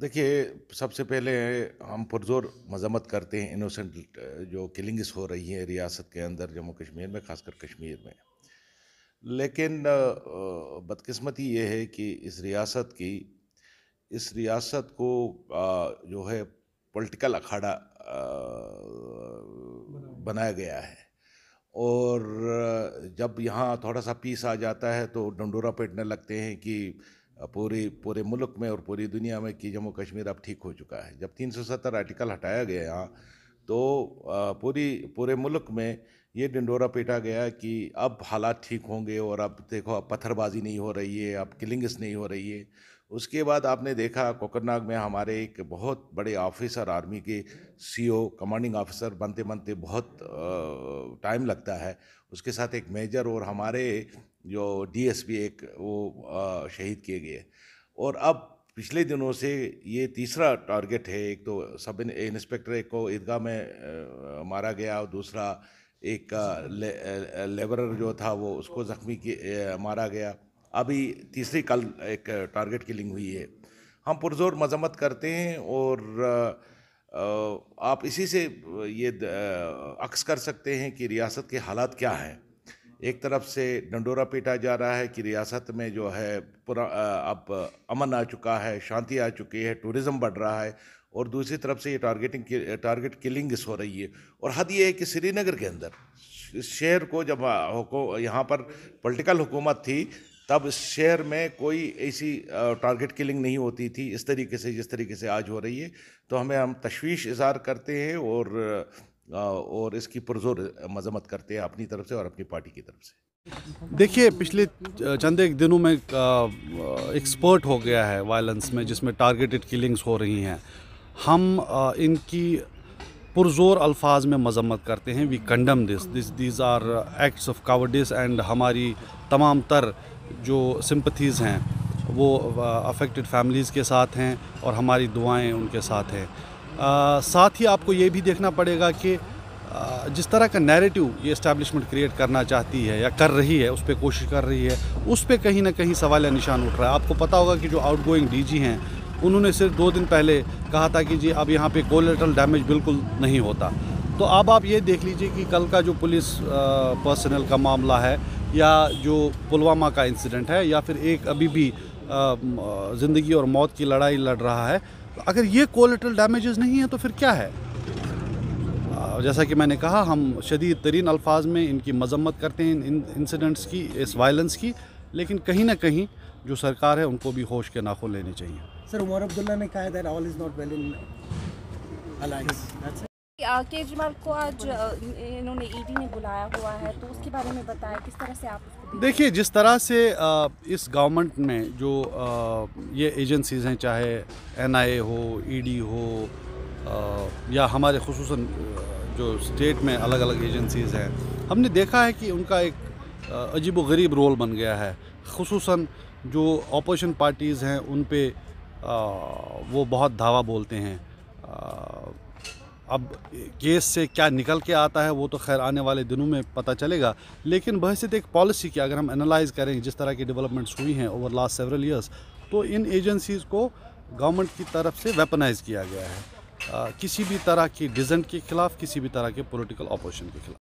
देखिए सबसे पहले हम पुरजोर मजम्मत करते हैं इनोसेंट जो किलिंग्स हो रही हैं रियासत के अंदर जम्मू कश्मीर में खासकर कश्मीर में लेकिन बदकिस्मती ये है कि इस रियासत की इस रियासत को जो है पॉलिटिकल अखाड़ा बनाया गया है और जब यहाँ थोड़ा सा पीस आ जाता है तो डंडोरा पेटने लगते हैं कि पूरी पूरे मुल्क में और पूरी दुनिया में कि जम्मू कश्मीर अब ठीक हो चुका है जब 370 आर्टिकल हटाया गया यहाँ तो पूरी पूरे मुल्क में ये डिंडोरा पीटा गया कि अब हालात ठीक होंगे और अब देखो अब पत्थरबाजी नहीं हो रही है अब किलिंग्स नहीं हो रही है उसके बाद आपने देखा कोकरनाग में हमारे एक बहुत बड़े ऑफिसर आर्मी के सीओ कमांडिंग ऑफिसर बनते बनते बहुत टाइम लगता है उसके साथ एक मेजर और हमारे जो डीएसपी एक वो शहीद किए गए और अब पिछले दिनों से ये तीसरा टारगेट है एक तो सब इंस्पेक्टर को ईदगाह में मारा गया और दूसरा एक लेबरर जो था वो उसको ज़ख्मी मारा गया अभी तीसरी कल एक टारगेट किलिंग हुई है हम पुरजोर मजम्मत करते हैं और आप इसी से ये अक्स कर सकते हैं कि रियासत के हालात क्या हैं एक तरफ से डंडोरा पीटा जा रहा है कि रियासत में जो है पूरा अब अमन आ चुका है शांति आ चुकी है टूरिज़्म बढ़ रहा है और दूसरी तरफ से ये टारगेटिंग टारगेट किलिंग्स हो रही है और हद ये है कि श्रीनगर के अंदर इस शहर को जब यहाँ पर पॉलिटिकल हुकूमत थी तब शहर में कोई ऐसी टारगेट किलिंग नहीं होती थी इस तरीके से जिस तरीके से आज हो रही है तो हमें हम तशवीश इजहार करते हैं और और इसकी पुरजोर मजम्मत करते हैं अपनी तरफ से और अपनी पार्टी की तरफ से देखिए पिछले चंद एक दिनों में एक्सपर्ट हो गया है वायलेंस में जिसमें टारगेटेड किलिंग्स हो रही हैं हम इनकी पुरजोर अल्फाज में मजम्मत करते हैं we condemn this this these are acts of cowardice and हमारी तमाम तर जो सिंपथीज़ हैं वो अफेक्टेड फैमिलीज़ के साथ हैं और हमारी दुआएं उनके साथ हैं साथ ही आपको ये भी देखना पड़ेगा कि जिस तरह का नैरेटिव ये इस्टेब्लिशमेंट क्रिएट करना चाहती है या कर रही है उस पर कोशिश कर रही है उस पर कहीं ना कहीं सवाल या निशान उठ रहा है आपको पता होगा कि जो आउट गोइंग डी हैं उन्होंने सिर्फ दो दिन पहले कहा था कि जी अब यहाँ पे कोलेट्रल डैमेज बिल्कुल नहीं होता तो अब आप ये देख लीजिए कि कल का जो पुलिस पर्सनल का मामला है या जो पुलवामा का इंसिडेंट है या फिर एक अभी भी ज़िंदगी और मौत की लड़ाई लड़ रहा है तो अगर ये कोलेटल डैमेजेस नहीं है तो फिर क्या है जैसा कि मैंने कहा हम शदीद तरीन अल्फाज में इनकी मजम्मत करते हैं इन इंसिडेंट्स की इस वायलेंस की लेकिन कहीं ना कहीं जो सरकार है उनको भी होश के नाखों लेने चाहिए सर उमर अब्दुल्ला ने कहा that all is not well in Kejriwal को आज इन्होंने ईडी e ने बुलाया हुआ है तो उसके बारे में बताया किस तरह से आप देखिए जिस तरह से इस गवर्नमेंट में जो ये एजेंसीज हैं चाहे एनआईए हो ईडी e हो या हमारे खसूस जो स्टेट में अलग अलग एजेंसीज हैं हमने देखा है कि उनका एक अजीब गरीब रोल बन गया है खसूस जो अपोजिशन पार्टीज़ हैं उन पर वो बहुत धावा बोलते हैं अब केस से क्या निकल के आता है वो तो खैर आने वाले दिनों में पता चलेगा लेकिन बहसीत एक पॉलिसी की अगर हम एनालाइज करें जिस तरह की डेवलपमेंट्स हुई हैं ओवर लास्ट सेवरल ईयर्स तो इन एजेंसीज़ को गवर्नमेंट की तरफ से वेपनाइज किया गया है आ, किसी भी तरह की डिजेंट के खिलाफ किसी भी तरह के पोलिटिकल ऑपोजिशन के खिलाफ